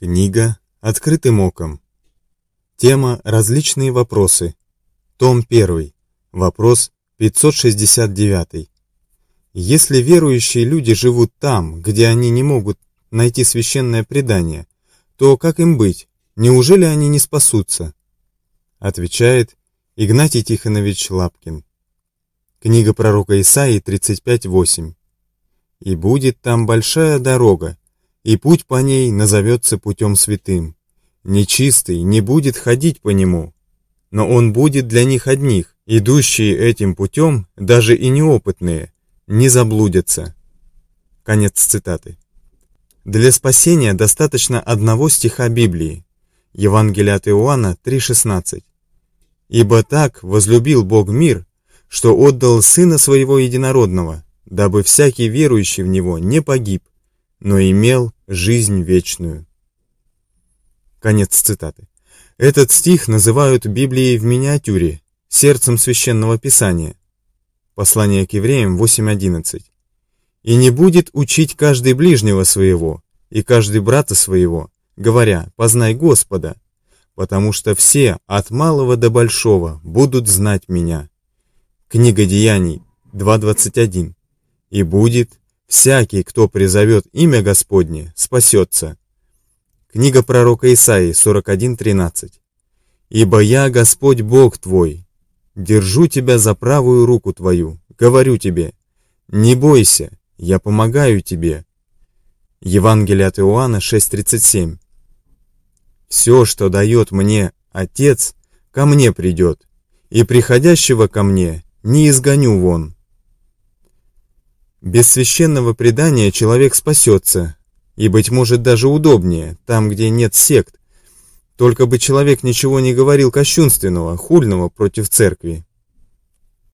Книга «Открытым оком». Тема «Различные вопросы». Том 1. Вопрос 569. Если верующие люди живут там, где они не могут найти священное предание, то как им быть? Неужели они не спасутся? Отвечает Игнатий Тихонович Лапкин. Книга пророка Исаии 35.8. «И будет там большая дорога, и путь по ней назовется путем святым. Нечистый не будет ходить по нему, но он будет для них одних, идущие этим путем, даже и неопытные, не заблудятся. Конец цитаты. Для спасения достаточно одного стиха Библии. Евангелие от Иоанна 3,16. «Ибо так возлюбил Бог мир, что отдал Сына Своего Единородного, дабы всякий верующий в Него не погиб, но имел жизнь вечную. Конец цитаты. Этот стих называют Библией в миниатюре, сердцем священного писания. Послание к евреям 8.11. «И не будет учить каждый ближнего своего и каждый брата своего, говоря, познай Господа, потому что все, от малого до большого, будут знать меня». Книга Деяний 2.21. «И будет Всякий, кто призовет имя Господне, спасется. Книга пророка Исаии 41.13. Ибо я Господь Бог твой, держу тебя за правую руку твою, говорю тебе, не бойся, я помогаю тебе. Евангелие от Иоанна 6.37. Все, что дает мне Отец, ко мне придет, и приходящего ко мне не изгоню вон. Без священного предания человек спасется, и, быть может, даже удобнее, там, где нет сект. Только бы человек ничего не говорил кощунственного, хульного против церкви.